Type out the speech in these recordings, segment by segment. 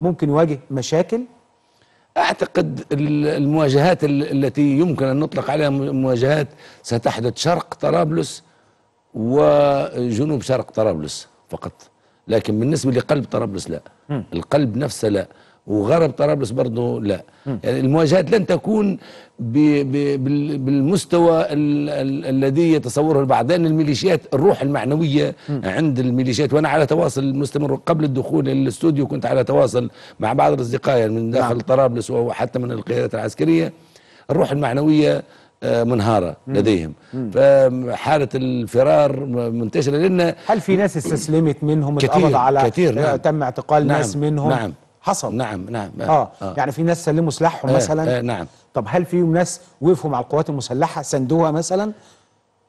ممكن يواجه مشاكل أعتقد المواجهات التي يمكن أن نطلق عليها مواجهات ستحدث شرق طرابلس وجنوب شرق طرابلس فقط لكن بالنسبة لقلب طرابلس لا القلب نفسه لا وغرب طرابلس برضه لا يعني المواجهات لن تكون ب ب بالمستوى الذي يتصوره البعض لان الميليشيات الروح المعنويه م. عند الميليشيات وانا على تواصل مستمر قبل الدخول الاستوديو كنت على تواصل مع بعض الاصدقاء يعني من نعم. داخل طرابلس وحتى من القيادات العسكريه الروح المعنويه آه، منهارة مم. لديهم مم. فحالة الفرار منتشرة لأن هل في ناس استسلمت منهم كتير على كتير نعم. تم اعتقال نعم. ناس منهم نعم حصل نعم،, نعم نعم آه, آه. يعني في ناس سلموا سلاحهم آه مثلا آه نعم طب هل في ناس وقفوا مع القوات المسلحه سندوها مثلا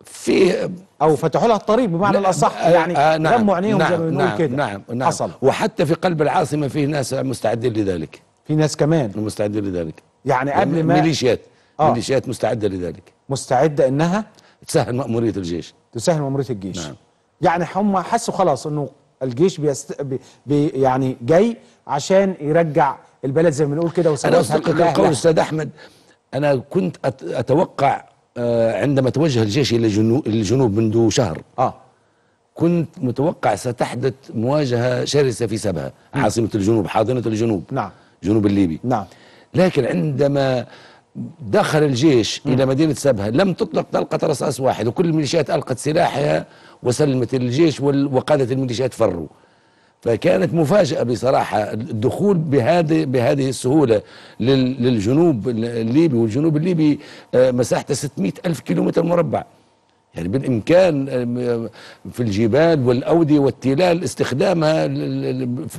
في او فتحوا لها الطريق بمعنى نعم، الاصح آه، يعني آه نعم لموا عينيهم نعم زي ما بنقول نعم كده نعم نعم حصل وحتى في قلب العاصمه في ناس مستعدين لذلك في ناس كمان مستعدين لذلك يعني قبل يعني ما ميليشيات آه ميليشيات مستعده لذلك مستعده انها تسهل مأموريه الجيش تسهل مأموريه الجيش نعم يعني هم حسوا خلاص انه الجيش بيست... بي... بي... يعني جاي عشان يرجع البلد زي ما بنقول كده انا اصدق القول استاذ احمد انا كنت اتوقع آه، عندما توجه الجيش الى الجنوب منذ شهر اه كنت متوقع ستحدث مواجهه شرسه في سبها عاصمه الجنوب حاضنه الجنوب نعم جنوب الليبي نعم لكن عندما دخل الجيش م. الى مدينه سبها لم تطلق طلقه رصاص واحد وكل الميليشيات القت سلاحها وسلمت الجيش وقاده الميليشيات فروا فكانت مفاجأة بصراحة الدخول بهذه بهذه السهولة للجنوب الليبي والجنوب الليبي آه، مساحته 600 ألف كيلومتر مربع يعني بالإمكان في الجبال والأودية والتلال استخدامها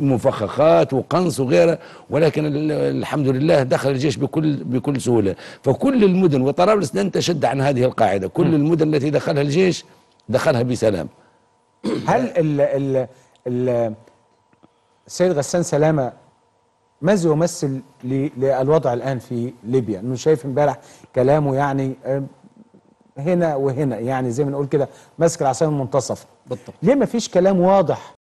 مفخخات وقنص وغيرها ولكن الحمد لله دخل الجيش بكل بكل سهولة فكل المدن وطرابلس لن تشد عن هذه القاعدة كل المدن التي دخلها الجيش دخلها بسلام هل ال ال ال السيد غسان سلامه ماذا يمثل للوضع الان في ليبيا؟ انه شايف امبارح كلامه يعني هنا وهنا يعني زي ما نقول كده ماسك العصايه من المنتصف بالضبط ليه ما فيش كلام واضح